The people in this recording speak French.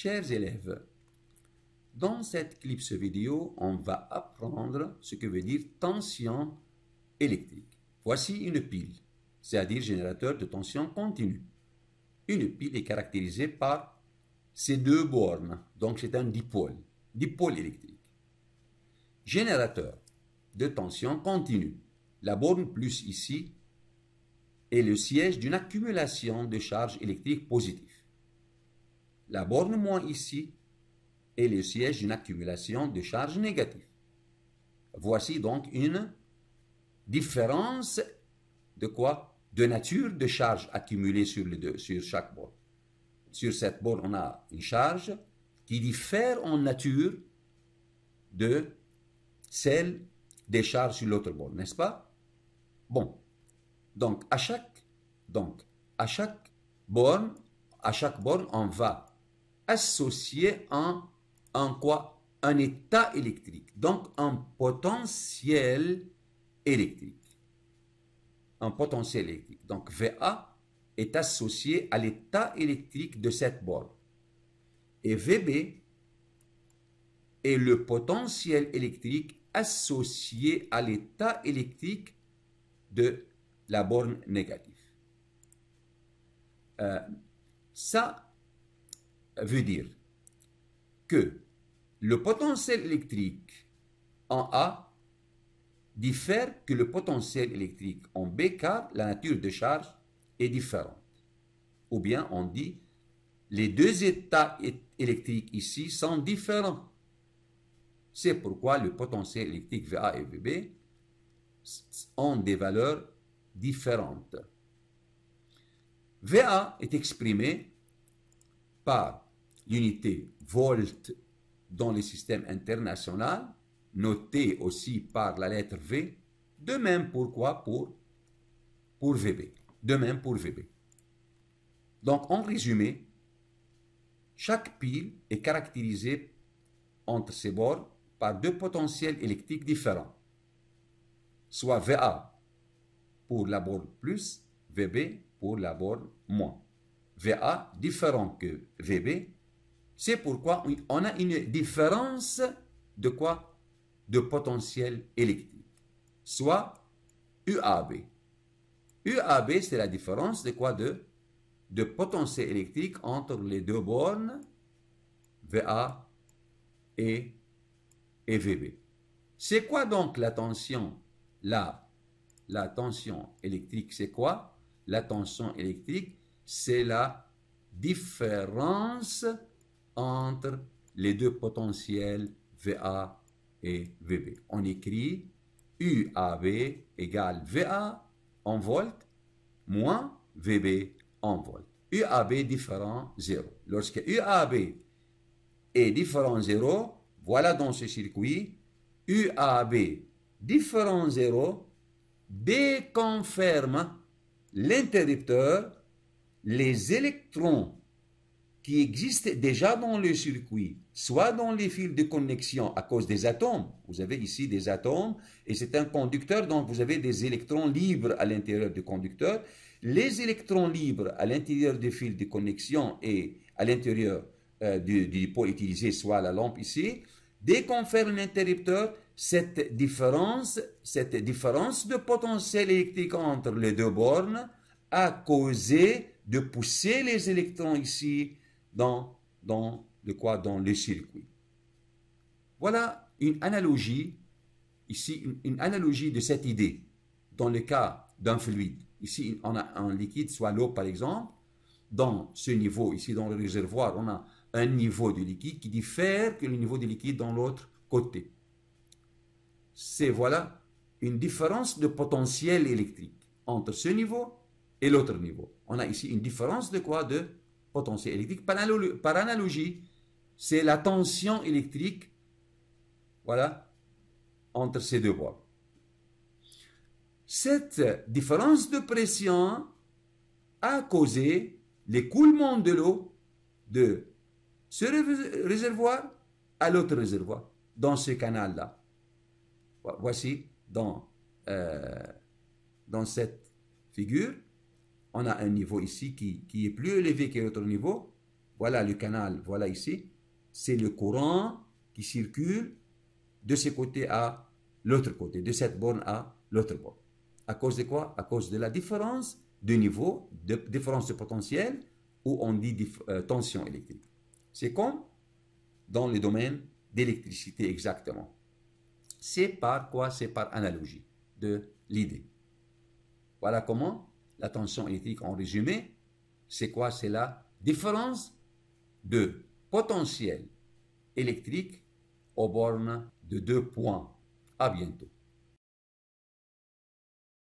Chers élèves, dans cette clip vidéo, on va apprendre ce que veut dire tension électrique. Voici une pile, c'est-à-dire générateur de tension continue. Une pile est caractérisée par ces deux bornes, donc c'est un dipôle, dipôle électrique. Générateur de tension continue. La borne plus ici est le siège d'une accumulation de charges électriques positives. La borne moins ici est le siège d'une accumulation de charges négatives. Voici donc une différence de quoi De nature de charges accumulées sur, les sur chaque borne. Sur cette borne, on a une charge qui diffère en nature de celle des charges sur l'autre borne, n'est-ce pas Bon, donc à chaque, donc, à chaque borne, à chaque borne, on va associé en, quoi Un état électrique, donc un potentiel électrique. Un potentiel électrique. Donc VA est associé à l'état électrique de cette borne. Et VB est le potentiel électrique associé à l'état électrique de la borne négative. Euh, ça, veut dire que le potentiel électrique en A diffère que le potentiel électrique en B car la nature de charge est différente. Ou bien on dit les deux états électriques ici sont différents. C'est pourquoi le potentiel électrique VA et VB ont des valeurs différentes. VA est exprimé par l'unité volt dans le système international, notée aussi par la lettre V. De même, pourquoi pour, pour VB. De même pour VB. Donc, en résumé, chaque pile est caractérisée entre ses bords par deux potentiels électriques différents, soit VA pour la borne plus, VB pour la borne moins. VA différent que VB c'est pourquoi on a une différence de quoi De potentiel électrique. Soit UAB. UAB, c'est la différence de quoi de, de potentiel électrique entre les deux bornes VA et, et VB. C'est quoi donc la tension là la tension électrique, c'est quoi La tension électrique, c'est la différence entre les deux potentiels VA et VB. On écrit UAB égale VA en volts moins VB en volts. UAB différent 0. Lorsque UAB est différent 0, voilà dans ce circuit UAB différent 0 déconferme l'interrupteur, les électrons qui existe déjà dans le circuit, soit dans les fils de connexion à cause des atomes. Vous avez ici des atomes et c'est un conducteur, donc vous avez des électrons libres à l'intérieur du conducteur. Les électrons libres à l'intérieur des fils de connexion et à l'intérieur euh, du, pot utilisé, soit la lampe ici, dès qu'on ferme l'interrupteur, cette différence, cette différence de potentiel électrique entre les deux bornes a causé de pousser les électrons ici dans, dans, de quoi dans Voilà une analogie, ici, une, analogie de cette idée dans le cas d'un fluide. Ici, on a un liquide, soit l'eau par exemple. Dans ce niveau, ici dans le réservoir, on a un niveau de liquide qui diffère que le niveau de liquide dans l'autre côté. C'est voilà une différence de potentiel électrique entre ce niveau et l'autre niveau. On a ici une différence de quoi De potentiel électrique. Par analogie, c'est la tension électrique voilà, entre ces deux voies. Cette différence de pression a causé l'écoulement de l'eau de ce réservoir à l'autre réservoir, dans ce canal-là. Voici dans, euh, dans cette figure on a un niveau ici qui, est plus élevé que l'autre niveau. Voilà le canal, voilà ici. C'est le courant qui circule de ce côté à l'autre côté, de cette borne à l'autre borne. À cause de quoi À cause de la différence de niveau, de différence de potentiel, où on dit euh, tension électrique. C'est comme dans le domaine d'électricité exactement. C'est par quoi C'est par analogie de l'idée. Voilà comment la tension électrique en résumé, c'est quoi C'est la différence de potentiel électrique aux bornes de deux points. À bientôt.